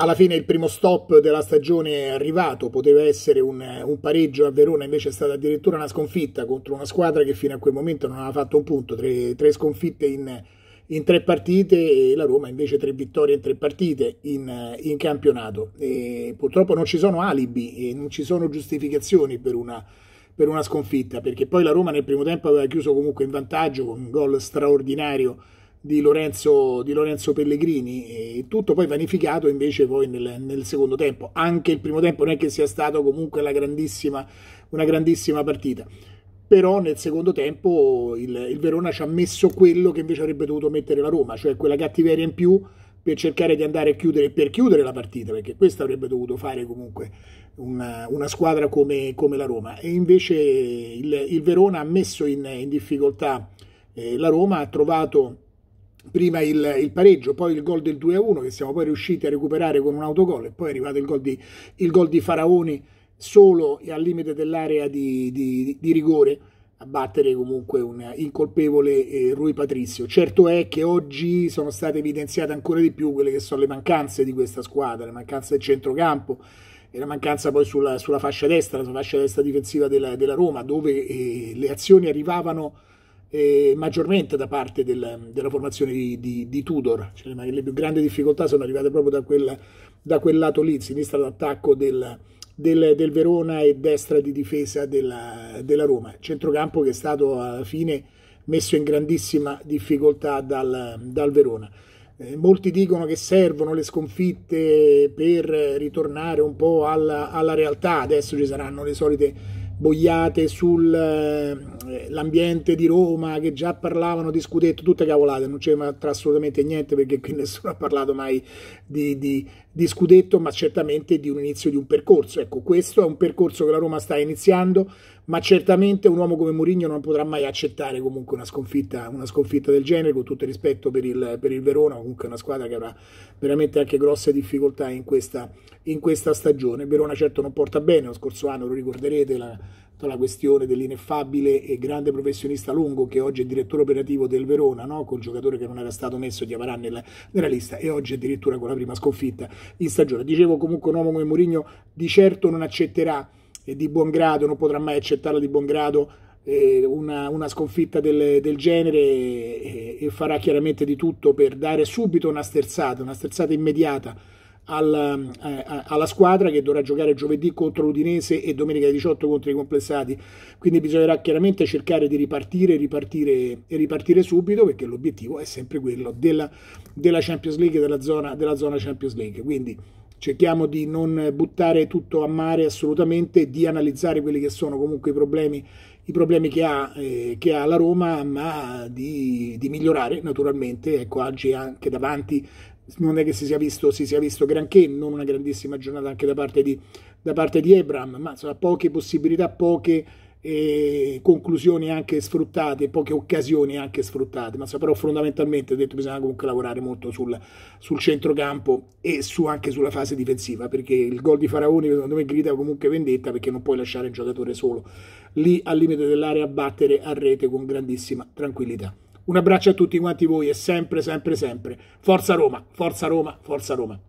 alla fine il primo stop della stagione è arrivato, poteva essere un, un, pareggio a Verona, invece è stata addirittura una sconfitta contro una squadra che fino a quel momento non aveva fatto un punto, tre, tre sconfitte in, in, tre partite e la Roma invece tre vittorie in tre partite in, in campionato. E purtroppo non ci sono alibi e non ci sono giustificazioni per una, per una sconfitta, perché poi la Roma nel primo tempo aveva chiuso comunque in vantaggio con un gol straordinario di Lorenzo, di Lorenzo, Pellegrini e tutto poi vanificato invece poi nel, nel, secondo tempo. Anche il primo tempo non è che sia stato comunque grandissima, una grandissima partita, però nel secondo tempo il, il, Verona ci ha messo quello che invece avrebbe dovuto mettere la Roma, cioè quella cattiveria in più per cercare di andare a chiudere, per chiudere la partita, perché questa avrebbe dovuto fare comunque una, una squadra come, come, la Roma. E invece il, il Verona ha messo in, in difficoltà eh, la Roma, ha trovato prima il, il, pareggio, poi il gol del 2-1 che siamo poi riusciti a recuperare con un autogol e poi è arrivato il gol di, il gol di Faraoni solo e al limite dell'area di, di, di rigore a battere comunque un incolpevole eh, Rui Patrizio. Certo è che oggi sono state evidenziate ancora di più quelle che sono le mancanze di questa squadra, le mancanze del centrocampo e la mancanza poi sulla, sulla fascia destra, sulla fascia destra difensiva della, della Roma, dove eh, le azioni arrivavano eh, maggiormente da parte del, della formazione di, di, di Tudor. Cioè, le più grandi difficoltà sono arrivate proprio da quel, da quel lato lì, sinistra d'attacco del, del, del, Verona e destra di difesa della, della, Roma. Centrocampo che è stato alla fine messo in grandissima difficoltà dal, dal Verona. Eh, molti dicono che servono le sconfitte per ritornare un po' alla, alla realtà, adesso ci saranno le solite boiate sul, l'ambiente di Roma che già parlavano di scudetto, tutte cavolate, non c'è assolutamente niente perché qui nessuno ha parlato mai di, di, di, scudetto, ma certamente di un inizio di un percorso. Ecco, questo è un percorso che la Roma sta iniziando, ma certamente un uomo come Mourinho non potrà mai accettare comunque una sconfitta, una sconfitta del genere, con tutto il rispetto per il, per il Verona, comunque una squadra che avrà veramente anche grosse difficoltà in questa, in questa stagione. Verona certo non porta bene, lo scorso anno lo ricorderete, la, la questione dell'ineffabile e grande professionista Longo, che oggi è direttore operativo del Verona, no? col giocatore che non era stato messo di Avarà nella, nella, lista e oggi addirittura con la prima sconfitta in stagione. Dicevo comunque un uomo come Mourinho di certo non accetterà e eh, di buon grado, non potrà mai accettarla di buon grado eh, una, una, sconfitta del, del genere e, eh, e farà chiaramente di tutto per dare subito una sterzata, una sterzata immediata alla, eh, alla squadra che dovrà giocare giovedì contro l'Udinese e domenica 18 contro i complessati. Quindi bisognerà chiaramente cercare di ripartire, ripartire e ripartire subito perché l'obiettivo è sempre quello della, della Champions League, della zona, della zona Champions League. Quindi cerchiamo di non buttare tutto a mare assolutamente, di analizzare quelli che sono comunque i problemi, i problemi che, ha, eh, che, ha, la Roma, ma di, di migliorare naturalmente. Ecco, oggi anche davanti non è che si sia visto, si sia visto granché, non una grandissima giornata anche da parte di, da parte di Ebram, ma insomma, poche possibilità, poche eh, conclusioni anche sfruttate, poche occasioni anche sfruttate, ma insomma, però fondamentalmente detto, bisogna comunque lavorare molto sul, sul centrocampo e su, anche sulla fase difensiva, perché il gol di Faraoni secondo me grida comunque vendetta perché non puoi lasciare il giocatore solo lì al limite dell'area a battere a rete con grandissima tranquillità. Un abbraccio a tutti quanti voi e sempre, sempre, sempre. Forza Roma, forza Roma, forza Roma.